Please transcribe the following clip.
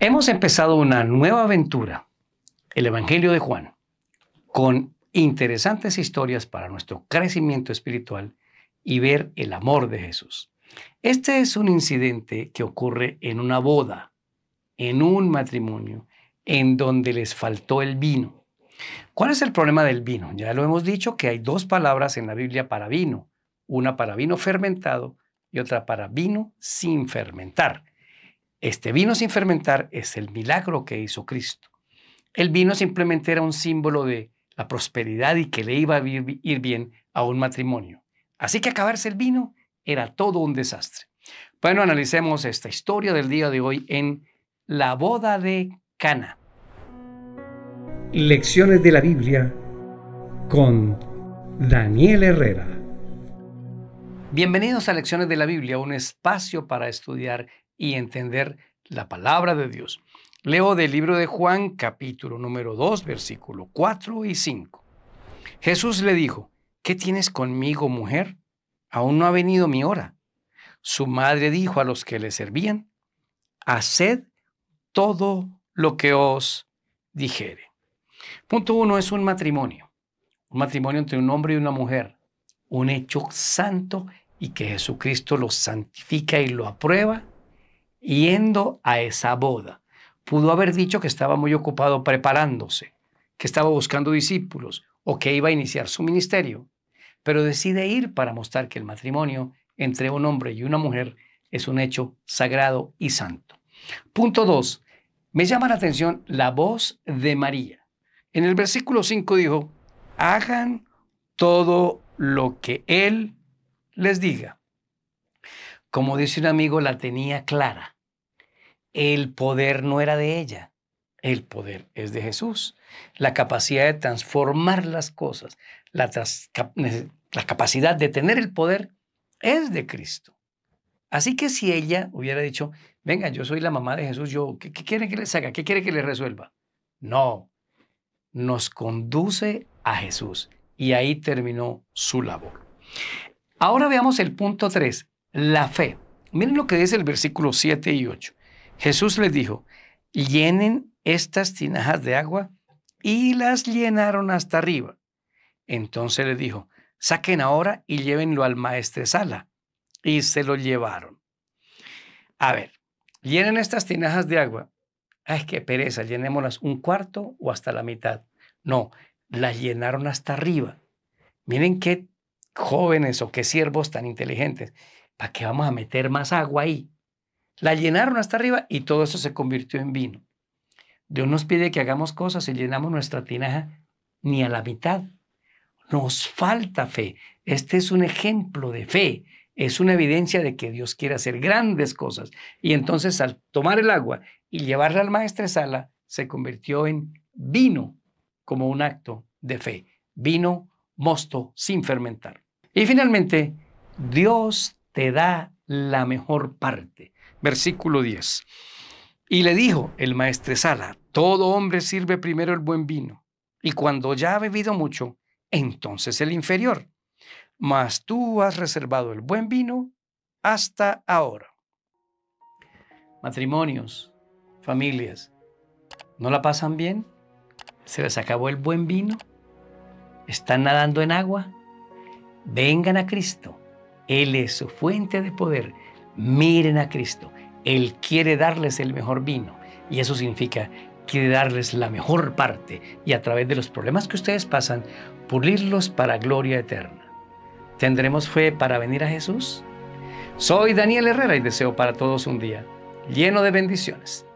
Hemos empezado una nueva aventura, el Evangelio de Juan, con interesantes historias para nuestro crecimiento espiritual y ver el amor de Jesús. Este es un incidente que ocurre en una boda, en un matrimonio, en donde les faltó el vino. ¿Cuál es el problema del vino? Ya lo hemos dicho que hay dos palabras en la Biblia para vino, una para vino fermentado y otra para vino sin fermentar. Este vino sin fermentar es el milagro que hizo Cristo. El vino simplemente era un símbolo de la prosperidad y que le iba a ir bien a un matrimonio. Así que acabarse el vino era todo un desastre. Bueno, analicemos esta historia del día de hoy en la boda de Cana. Lecciones de la Biblia con Daniel Herrera. Bienvenidos a Lecciones de la Biblia, un espacio para estudiar y entender la palabra de Dios. Leo del libro de Juan capítulo número 2 versículo 4 y 5. Jesús le dijo, ¿qué tienes conmigo, mujer? Aún no ha venido mi hora. Su madre dijo a los que le servían, haced todo lo que os dijere. Punto uno es un matrimonio, un matrimonio entre un hombre y una mujer, un hecho santo y que Jesucristo lo santifica y lo aprueba yendo a esa boda. Pudo haber dicho que estaba muy ocupado preparándose, que estaba buscando discípulos o que iba a iniciar su ministerio, pero decide ir para mostrar que el matrimonio entre un hombre y una mujer es un hecho sagrado y santo. Punto 2. Me llama la atención la voz de María. En el versículo 5 dijo, hagan todo lo que Él les diga. Como dice un amigo, la tenía clara. El poder no era de ella, el poder es de Jesús. La capacidad de transformar las cosas, la, capacidad de tener el poder es de Cristo. Así que si ella hubiera dicho, venga, yo soy la mamá de Jesús, yo, ¿qué, quiere que le haga? ¿Qué quiere que le resuelva? No, nos conduce a Jesús. Y ahí terminó su labor. Ahora veamos el punto 3 la fe. Miren lo que dice el versículo 7 y 8. Jesús les dijo, llenen estas tinajas de agua y las llenaron hasta arriba. Entonces le dijo, saquen ahora y llévenlo al sala, Y se lo llevaron. A ver, llenen estas tinajas de agua. Ay, qué pereza, llenémoslas un cuarto o hasta la mitad. No, las llenaron hasta arriba. Miren qué jóvenes o qué siervos tan inteligentes. ¿Para qué vamos a meter más agua ahí? La llenaron hasta arriba y todo eso se convirtió en vino. Dios nos pide que hagamos cosas y llenamos nuestra tinaja ni a la mitad. Nos falta fe. Este es un ejemplo de fe. Es una evidencia de que Dios quiere hacer grandes cosas. Y entonces al tomar el agua y llevarla al maestresala, se convirtió en vino como un acto de fe. Vino, mosto, sin fermentar. Y finalmente, Dios te da la mejor parte. Versículo 10. Y le dijo el Sala, todo hombre sirve primero el buen vino, y cuando ya ha bebido mucho, entonces el inferior. Mas tú has reservado el buen vino hasta ahora. Matrimonios, familias, ¿no la pasan bien? ¿Se les acabó el buen vino? ¿Están nadando en agua? Vengan a Cristo él es su fuente de poder. Miren a Cristo. Él quiere darles el mejor vino. Y eso significa quiere darles la mejor parte y a través de los problemas que ustedes pasan, pulirlos para gloria eterna. ¿Tendremos fe para venir a Jesús? Soy Daniel Herrera y deseo para todos un día lleno de bendiciones.